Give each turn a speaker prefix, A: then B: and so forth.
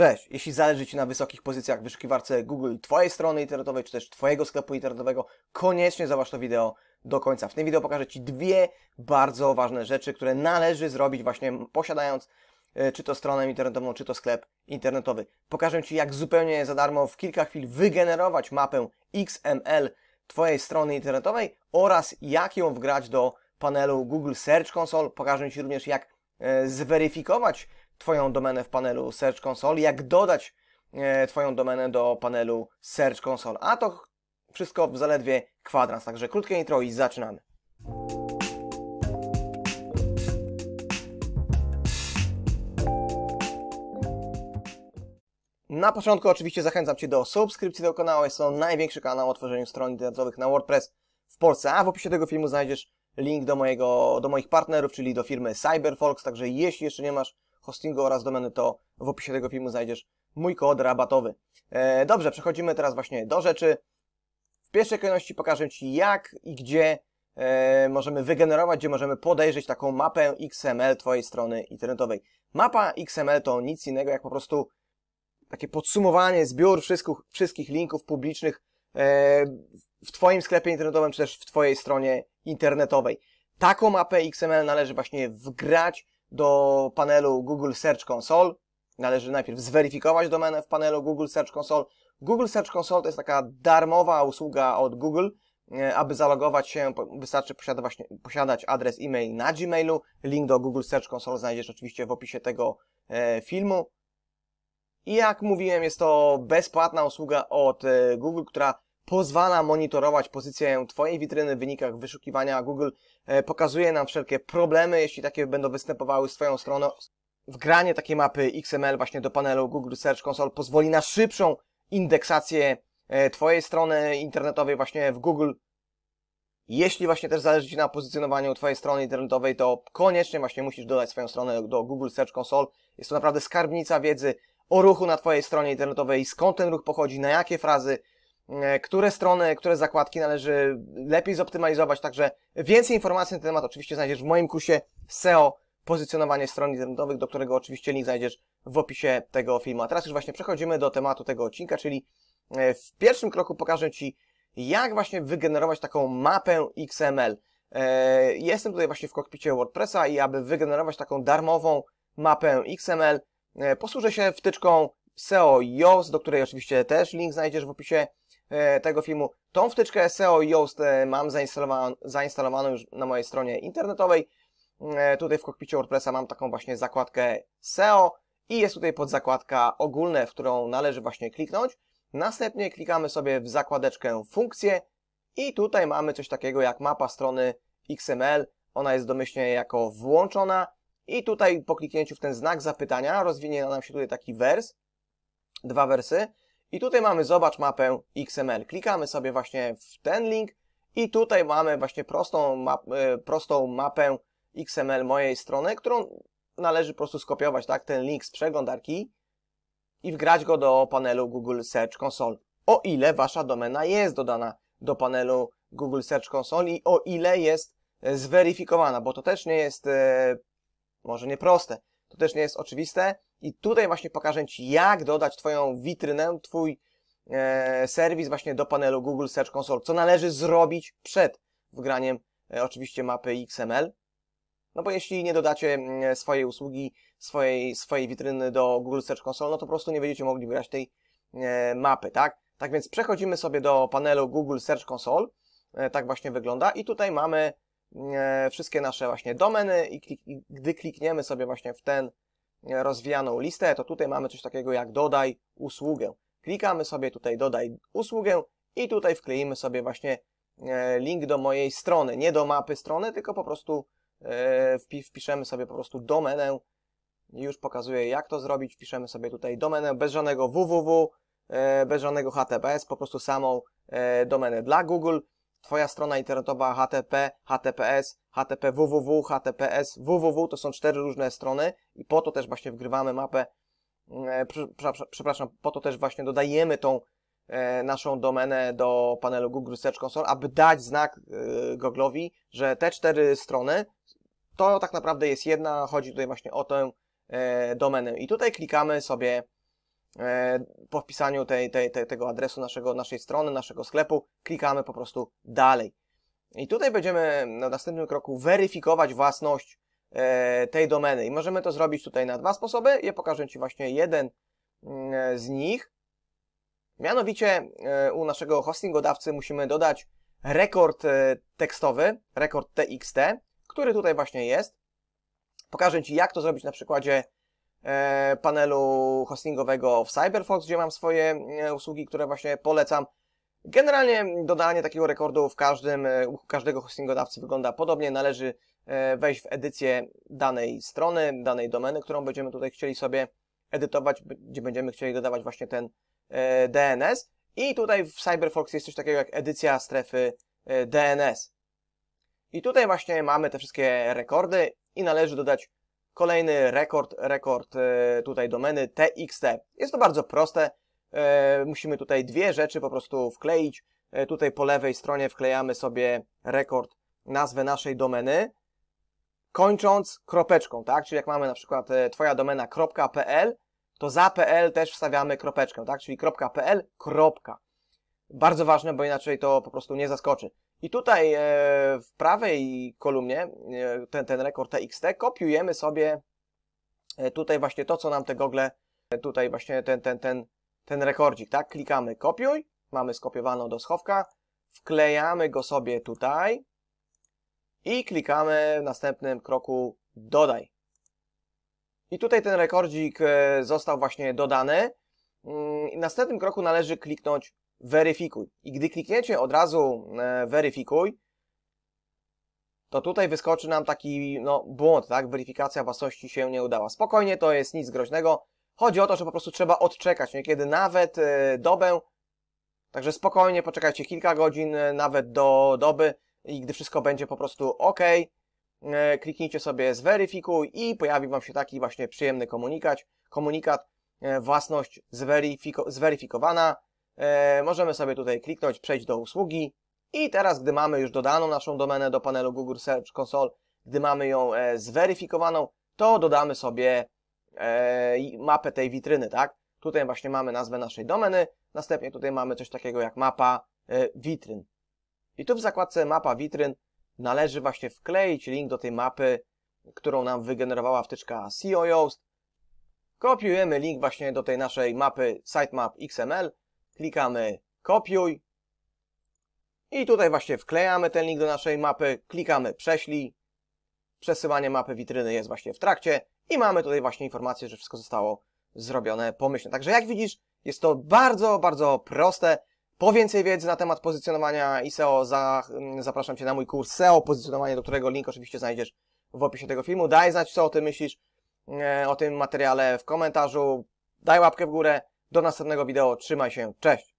A: Cześć! Jeśli zależy Ci na wysokich pozycjach w wyszukiwarce Google Twojej strony internetowej, czy też Twojego sklepu internetowego, koniecznie zobacz to wideo do końca. W tym wideo pokażę Ci dwie bardzo ważne rzeczy, które należy zrobić właśnie posiadając e, czy to stronę internetową, czy to sklep internetowy. Pokażę Ci, jak zupełnie za darmo w kilka chwil wygenerować mapę XML Twojej strony internetowej oraz jak ją wgrać do panelu Google Search Console. Pokażę Ci również, jak e, zweryfikować Twoją domenę w panelu Search Console, jak dodać e, Twoją domenę do panelu Search Console. A to wszystko w zaledwie kwadrans. Także krótkie intro i zaczynamy. Na początku oczywiście zachęcam Cię do subskrypcji tego kanału. Jest to największy kanał o tworzeniu stron internetowych na WordPress w Polsce. A w opisie tego filmu znajdziesz link do, mojego, do moich partnerów, czyli do firmy CyberFolks. Także jeśli jeszcze nie masz hostingu oraz domeny, to w opisie tego filmu znajdziesz mój kod rabatowy. E, dobrze, przechodzimy teraz właśnie do rzeczy. W pierwszej kolejności pokażę Ci jak i gdzie e, możemy wygenerować, gdzie możemy podejrzeć taką mapę XML Twojej strony internetowej. Mapa XML to nic innego jak po prostu takie podsumowanie, zbiór wszystkich, wszystkich linków publicznych e, w Twoim sklepie internetowym, czy też w Twojej stronie internetowej. Taką mapę XML należy właśnie wgrać do panelu Google Search Console. Należy najpierw zweryfikować domenę w panelu Google Search Console. Google Search Console to jest taka darmowa usługa od Google. E, aby zalogować się, wystarczy posiadać, posiadać adres e-mail na Gmailu. Link do Google Search Console znajdziesz oczywiście w opisie tego e, filmu. I jak mówiłem, jest to bezpłatna usługa od e, Google, która pozwala monitorować pozycję Twojej witryny w wynikach wyszukiwania. Google e, pokazuje nam wszelkie problemy, jeśli takie będą występowały swoją stroną. Wgranie takiej mapy XML właśnie do panelu Google Search Console pozwoli na szybszą indeksację e, Twojej strony internetowej właśnie w Google. Jeśli właśnie też zależy Ci na pozycjonowaniu Twojej strony internetowej, to koniecznie właśnie musisz dodać swoją stronę do Google Search Console. Jest to naprawdę skarbnica wiedzy o ruchu na Twojej stronie internetowej, skąd ten ruch pochodzi, na jakie frazy E, które strony, które zakładki należy lepiej zoptymalizować. Także więcej informacji na ten temat oczywiście znajdziesz w moim kursie SEO pozycjonowanie stron internetowych, do którego oczywiście link znajdziesz w opisie tego filmu. A teraz już właśnie przechodzimy do tematu tego odcinka, czyli e, w pierwszym kroku pokażę Ci, jak właśnie wygenerować taką mapę XML. E, jestem tutaj właśnie w kokpicie WordPressa i aby wygenerować taką darmową mapę XML, posłużę się wtyczką SEO Yoast, do której oczywiście też link znajdziesz w opisie E, tego filmu. Tą wtyczkę SEO i Yoast e, mam zainstalowaną, zainstalowaną już na mojej stronie internetowej. E, tutaj w kokpicie WordPressa mam taką właśnie zakładkę SEO i jest tutaj podzakładka ogólne, w którą należy właśnie kliknąć. Następnie klikamy sobie w zakładeczkę funkcje i tutaj mamy coś takiego jak mapa strony XML. Ona jest domyślnie jako włączona i tutaj po kliknięciu w ten znak zapytania rozwinie nam się tutaj taki wers, dwa wersy. I tutaj mamy, zobacz mapę XML. Klikamy sobie właśnie w ten link i tutaj mamy właśnie prostą, map, e, prostą mapę XML mojej strony, którą należy po prostu skopiować, tak, ten link z przeglądarki i wgrać go do panelu Google Search Console. O ile wasza domena jest dodana do panelu Google Search Console i o ile jest zweryfikowana, bo to też nie jest e, może nieproste to też nie jest oczywiste. I tutaj właśnie pokażę Ci, jak dodać Twoją witrynę, Twój e, serwis właśnie do panelu Google Search Console, co należy zrobić przed wgraniem e, oczywiście mapy XML. No bo jeśli nie dodacie swojej usługi, swojej, swojej witryny do Google Search Console, no to po prostu nie będziecie mogli wygrać tej e, mapy, tak? Tak więc przechodzimy sobie do panelu Google Search Console. E, tak właśnie wygląda i tutaj mamy E, wszystkie nasze właśnie domeny i, klik, i gdy klikniemy sobie właśnie w ten e, rozwijaną listę, to tutaj mamy coś takiego jak dodaj usługę. Klikamy sobie tutaj dodaj usługę i tutaj wkleimy sobie właśnie e, link do mojej strony, nie do mapy strony, tylko po prostu wpiszemy sobie po prostu domenę. Już pokazuję jak to zrobić. Wpiszemy sobie tutaj domenę bez żadnego www, bez żadnego HTTPS, po prostu samą domenę dla Google Twoja strona internetowa HTTP, HTTPS, HTTP www, HTTPS, www to są cztery różne strony i po to też właśnie wgrywamy mapę, mm, e, przepraszam, po to też właśnie dodajemy tą e, naszą domenę do panelu Google Search Console, aby dać znak e, Google'owi, że te cztery strony to tak naprawdę jest jedna, chodzi tutaj właśnie o tę e, domenę. I tutaj klikamy sobie E, po wpisaniu tej, tej, tej, tego adresu naszego, naszej strony, naszego sklepu, klikamy po prostu dalej. I tutaj będziemy na następnym kroku weryfikować własność e, tej domeny. I możemy to zrobić tutaj na dwa sposoby. Ja pokażę Ci właśnie jeden mm, z nich. Mianowicie e, u naszego hostingodawcy musimy dodać rekord tekstowy, rekord TXT, który tutaj właśnie jest. Pokażę Ci, jak to zrobić na przykładzie E, panelu hostingowego w Cyberfox, gdzie mam swoje e, usługi, które właśnie polecam. Generalnie dodanie takiego rekordu w każdym, e, u każdego hostingodawcy wygląda podobnie. Należy wejść w edycję danej strony, danej domeny, którą będziemy tutaj chcieli sobie edytować, gdzie będziemy chcieli dodawać właśnie ten DNS. I tutaj w Cyberfox jest coś takiego jak edycja strefy DNS. I tutaj właśnie mamy te wszystkie rekordy i należy dodać Kolejny rekord, rekord e, tutaj domeny TXT. Jest to bardzo proste. E, musimy tutaj dwie rzeczy po prostu wkleić. E, tutaj po lewej stronie wklejamy sobie rekord, nazwę naszej domeny, kończąc kropeczką, tak? Czyli jak mamy na przykład twoja domena .pl, to za .pl też wstawiamy kropeczkę, tak? Czyli .pl, kropka bardzo ważne, bo inaczej to po prostu nie zaskoczy. I tutaj e, w prawej kolumnie, e, ten, ten rekord TXT, kopiujemy sobie e, tutaj właśnie to, co nam te gogle, tutaj właśnie ten, ten, ten, ten rekordzik, tak? Klikamy kopiuj, mamy skopiowaną do schowka, wklejamy go sobie tutaj i klikamy w następnym kroku dodaj. I tutaj ten rekordzik został właśnie dodany. Mm, w następnym kroku należy kliknąć weryfikuj. I gdy klikniecie od razu e, weryfikuj, to tutaj wyskoczy nam taki no, błąd, tak? Weryfikacja własności się nie udała. Spokojnie, to jest nic groźnego. Chodzi o to, że po prostu trzeba odczekać, niekiedy nawet e, dobę. Także spokojnie poczekajcie kilka godzin, e, nawet do doby i gdy wszystko będzie po prostu OK, kliknijcie sobie zweryfikuj i pojawi Wam się taki właśnie przyjemny komunikat. Komunikat, własność zweryfiko zweryfikowana, e, możemy sobie tutaj kliknąć, przejść do usługi i teraz, gdy mamy już dodaną naszą domenę do panelu Google Search Console, gdy mamy ją e, zweryfikowaną, to dodamy sobie e, mapę tej witryny, tak? Tutaj właśnie mamy nazwę naszej domeny, następnie tutaj mamy coś takiego jak mapa e, witryn. I tu w zakładce mapa witryn należy właśnie wkleić link do tej mapy, którą nam wygenerowała wtyczka SEO Yoast. Kopiujemy link właśnie do tej naszej mapy sitemap.xml klikamy kopiuj i tutaj właśnie wklejamy ten link do naszej mapy, klikamy prześlij, przesyłanie mapy witryny jest właśnie w trakcie i mamy tutaj właśnie informację, że wszystko zostało zrobione pomyślnie. Także jak widzisz, jest to bardzo, bardzo proste. Po więcej wiedzy na temat pozycjonowania i SEO za, mm, zapraszam Cię na mój kurs SEO pozycjonowanie, do którego link oczywiście znajdziesz w opisie tego filmu. Daj znać, co o tym myślisz, mm, o tym materiale w komentarzu. Daj łapkę w górę, do następnego wideo, trzymaj się, cześć!